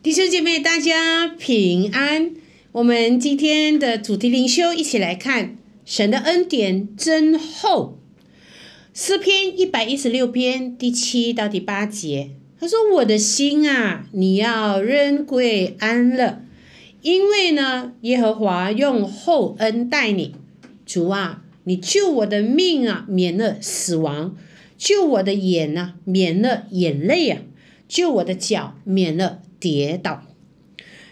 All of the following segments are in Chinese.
弟兄姐妹，大家平安。我们今天的主题灵修一起来看《神的恩典真厚》诗篇一百一十六篇第七到第八节。他说：“我的心啊，你要扔归安乐，因为呢，耶和华用厚恩待你。主啊，你救我的命啊，免了死亡；救我的眼呐，免了眼泪啊；救我的脚，免了。”跌倒，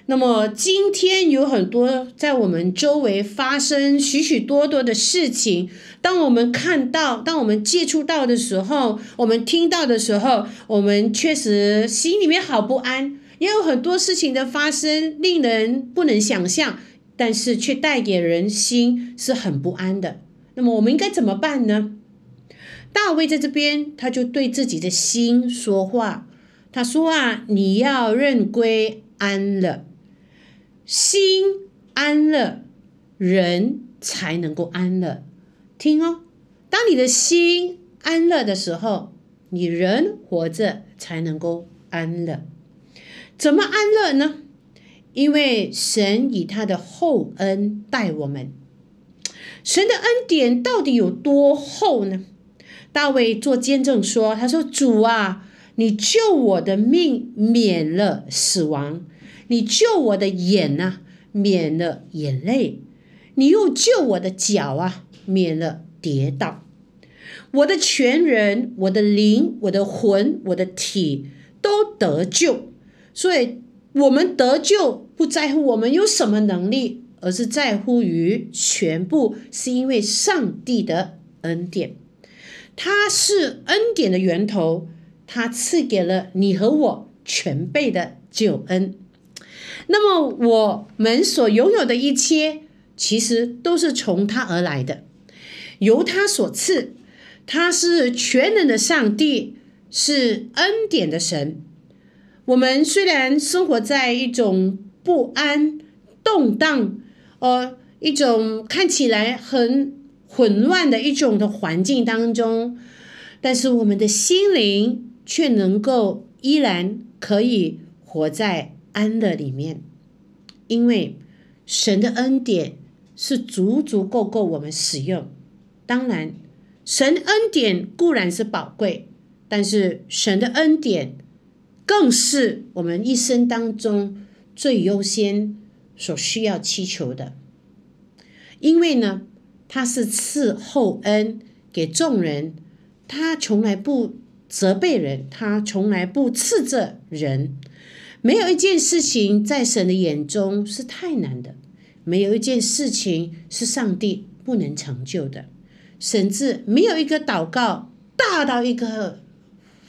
那么今天有很多在我们周围发生许许多多的事情。当我们看到、当我们接触到的时候，我们听到的时候，我们确实心里面好不安。也有很多事情的发生，令人不能想象，但是却带给人心是很不安的。那么我们应该怎么办呢？大卫在这边，他就对自己的心说话。他说啊，你要认归安乐，心安乐，人才能够安乐。听哦，当你的心安乐的时候，你人活着才能够安乐。怎么安乐呢？因为神以他的厚恩待我们，神的恩典到底有多厚呢？大卫做见证说：“他说主啊。”你救我的命，免了死亡；你救我的眼呐，免了眼泪；你又救我的脚啊，免了跌倒。我的全人、我的灵、我的魂、我的体都得救。所以，我们得救不在乎我们有什么能力，而是在乎于全部是因为上帝的恩典。他是恩典的源头。他赐给了你和我全辈的救恩，那么我们所拥有的一切，其实都是从他而来的，由他所赐。他是全能的上帝，是恩典的神。我们虽然生活在一种不安、动荡，呃，一种看起来很混乱的一种的环境当中，但是我们的心灵。却能够依然可以活在安乐里面，因为神的恩典是足足够够我们使用。当然，神恩典固然是宝贵，但是神的恩典更是我们一生当中最优先所需要祈求的，因为呢，他是赐厚恩给众人，他从来不。责备人，他从来不斥责人。没有一件事情在神的眼中是太难的，没有一件事情是上帝不能成就的。甚至没有一个祷告大到一个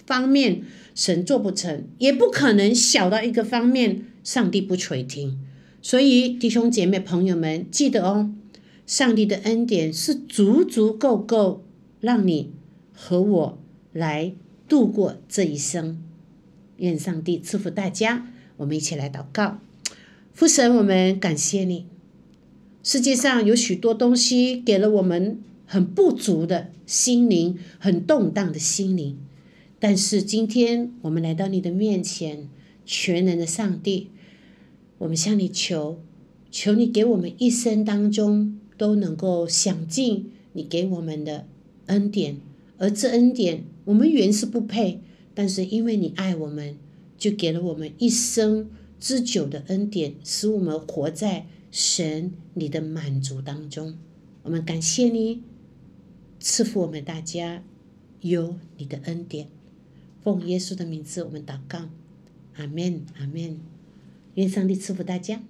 方面神做不成，也不可能小到一个方面上帝不垂听。所以弟兄姐妹朋友们，记得哦，上帝的恩典是足足够够让你和我来。度过这一生，愿上帝赐福大家。我们一起来祷告，父神，我们感谢你。世界上有许多东西给了我们很不足的心灵，很动荡的心灵。但是今天我们来到你的面前，全能的上帝，我们向你求，求你给我们一生当中都能够享尽你给我们的恩典。而这恩典，我们原是不配，但是因为你爱我们，就给了我们一生之久的恩典，使我们活在神你的满足当中。我们感谢你，赐福我们大家，有你的恩典，奉耶稣的名字，我们祷告，阿门，阿门。愿上帝赐福大家。